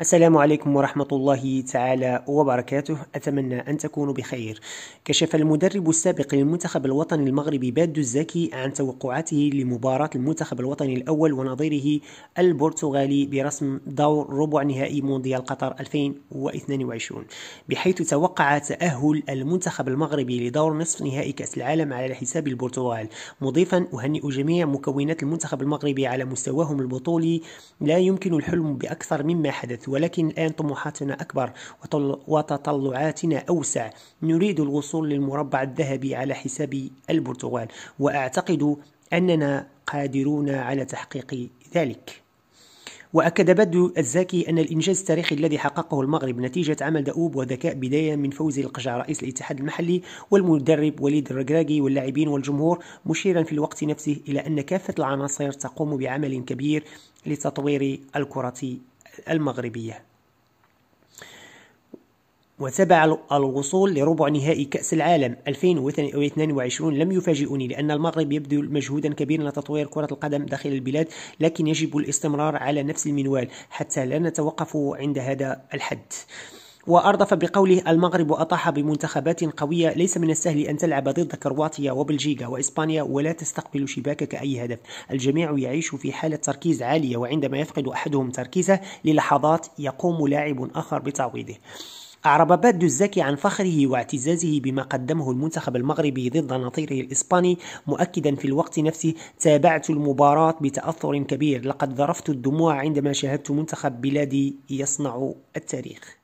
السلام عليكم ورحمة الله تعالى وبركاته أتمنى أن تكونوا بخير كشف المدرب السابق للمنتخب الوطني المغربي باد الزكي عن توقعاته لمباراة المنتخب الوطني الأول ونظيره البرتغالي برسم دور ربع نهائي مونديال قطر 2022 بحيث توقع تأهل المنتخب المغربي لدور نصف نهائي كأس العالم على حساب البرتغال مضيفا أهنئ جميع مكونات المنتخب المغربي على مستواهم البطولي لا يمكن الحلم بأكثر مما حدث الحديث ولكن الآن طموحاتنا أكبر وتطلعاتنا أوسع نريد الوصول للمربع الذهبي على حساب البرتغال وأعتقد أننا قادرون على تحقيق ذلك وأكد بدو الزاكي أن الإنجاز التاريخي الذي حققه المغرب نتيجة عمل دؤوب وذكاء بداية من فوزي القجع رئيس الاتحاد المحلي والمدرب وليد الركراكي واللاعبين والجمهور مشيرا في الوقت نفسه إلى أن كافة العناصر تقوم بعمل كبير لتطوير الكرة المغربية وتبع الوصول لربع نهائي كأس العالم 2022 لم يفاجئني لأن المغرب يبذل مجهودا كبيرا لتطوير كرة القدم داخل البلاد لكن يجب الاستمرار على نفس المنوال حتى لا نتوقف عند هذا الحد وأردف بقوله المغرب أطاح بمنتخبات قوية ليس من السهل أن تلعب ضد كرواتيا وبلجيكا وإسبانيا ولا تستقبل شباكك أي هدف الجميع يعيش في حالة تركيز عالية وعندما يفقد أحدهم تركيزه للحظات يقوم لاعب آخر بتعويضه أعرب باد الزكي عن فخره واعتزازه بما قدمه المنتخب المغربي ضد نظيره الإسباني مؤكدا في الوقت نفسه تابعت المباراة بتأثر كبير لقد ذرفت الدموع عندما شاهدت منتخب بلادي يصنع التاريخ